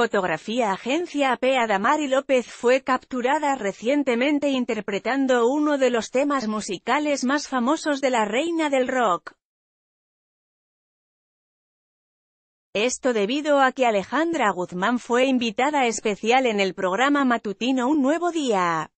Fotografía Agencia AP Adamari López fue capturada recientemente interpretando uno de los temas musicales más famosos de la reina del rock. Esto debido a que Alejandra Guzmán fue invitada especial en el programa matutino Un Nuevo Día.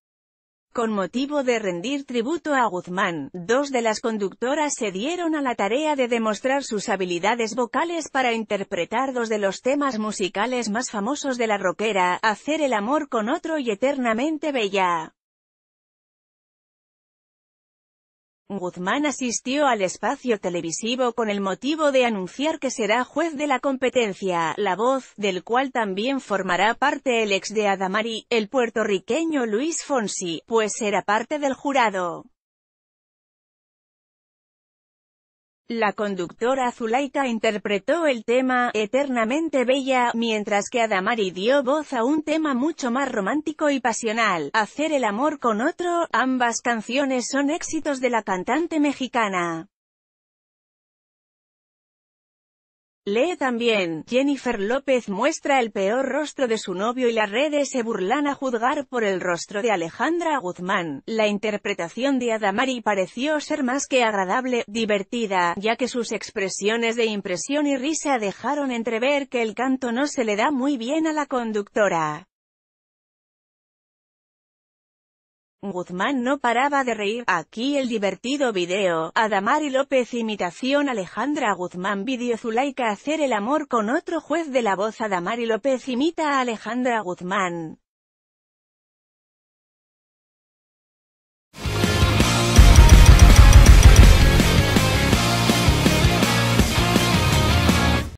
Con motivo de rendir tributo a Guzmán, dos de las conductoras se dieron a la tarea de demostrar sus habilidades vocales para interpretar dos de los temas musicales más famosos de la rockera, Hacer el amor con otro y Eternamente Bella. Guzmán asistió al espacio televisivo con el motivo de anunciar que será juez de la competencia, La Voz, del cual también formará parte el ex de Adamari, el puertorriqueño Luis Fonsi, pues será parte del jurado. La conductora Zulaika interpretó el tema «Eternamente Bella», mientras que Adamari dio voz a un tema mucho más romántico y pasional, «Hacer el amor con otro». Ambas canciones son éxitos de la cantante mexicana. Lee también, Jennifer López muestra el peor rostro de su novio y las redes se burlan a juzgar por el rostro de Alejandra Guzmán. La interpretación de Adamari pareció ser más que agradable, divertida, ya que sus expresiones de impresión y risa dejaron entrever que el canto no se le da muy bien a la conductora. Guzmán no paraba de reír. Aquí el divertido video, Adamari López imitación Alejandra Guzmán video Zulaika hacer el amor con otro juez de la voz Adamari López imita a Alejandra Guzmán.